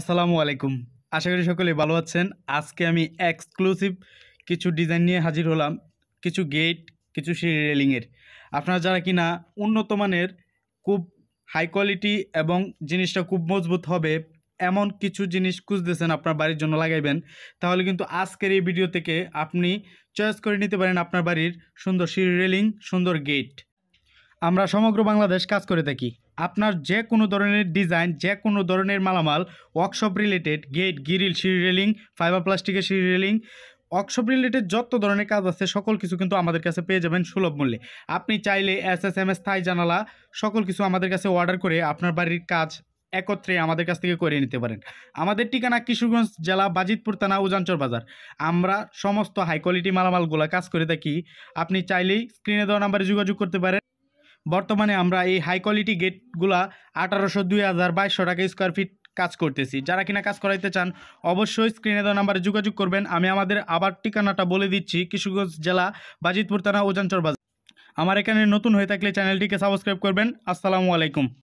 আসসালামু আলাইকুম আশা করি সকলে ভালো আছেন আজকে আমি এক্সক্লুসিভ কিছু ডিজাইন নিয়ে হাজির হলাম কিছু গেট কিছু সিঁড়ি রেলিংয়ের আপনারা যারা কিনা উন্নত মানের খুব হাই কোয়ালিটি এবং জিনিসটা খুব মজবুত হবে এমন কিছু জিনিস খুঁজতেছেন আপনার বাড়ির জন্য লাগাইবেন তাহলে কিন্তু আজকের এই ভিডিও থেকে আপনি চয়েস করে নিতে পারেন আপনার বাড়ির সুন্দর সিঁড়ি রেলিং সুন্দর গেট আমরা সমগ্র বাংলাদেশ কাজ করে থাকি আপনার যে কোনো ধরনের ডিজাইন যে কোনো ধরনের মালামাল ওয়ার্কশপ রিলেটেড গেট গিরিল সিঁড়ি রেলিং ফাইবার প্লাস্টিকের সিঁড়ি রেলিং ওয়ার্কশপ রিলেটেড যত ধরনের কাজ আছে সকল কিছু কিন্তু আমাদের কাছে পেয়ে যাবেন সুলভ মূল্যে আপনি চাইলে এস এস এম এস থাই জানালা সকল কিছু আমাদের কাছে অর্ডার করে আপনার বাড়ির কাজ একত্রে আমাদের কাছ থেকে করে নিতে পারেন আমাদের ঠিকানা কিশোরগঞ্জ জেলা বাজিতপুর থানা উজাঞ্চর বাজার আমরা সমস্ত হাই কোয়ালিটি মালামালগুলো কাজ করে থাকি আপনি চাইলেই স্ক্রিনে দেওয়া নাম্বারে যোগাযোগ করতে পারেন বর্তমানে আমরা এই হাই কোয়ালিটি গেটগুলা আঠারোশো দুই হাজার বাইশশো টাকা স্কোয়ার ফিট কাজ করতেছি যারা কিনা কাজ করাইতে চান অবশ্যই স্ক্রিনে দেওয়া নাম্বারে যোগাযোগ করবেন আমি আমাদের আবার ঠিকানাটা বলে দিচ্ছি কিশোরগঞ্জ জেলা বাজিতপুর থানা উজানচর বাজার আমার এখানে নতুন হয়ে থাকলে চ্যানেলটিকে সাবস্ক্রাইব করবেন আসসালামু আলাইকুম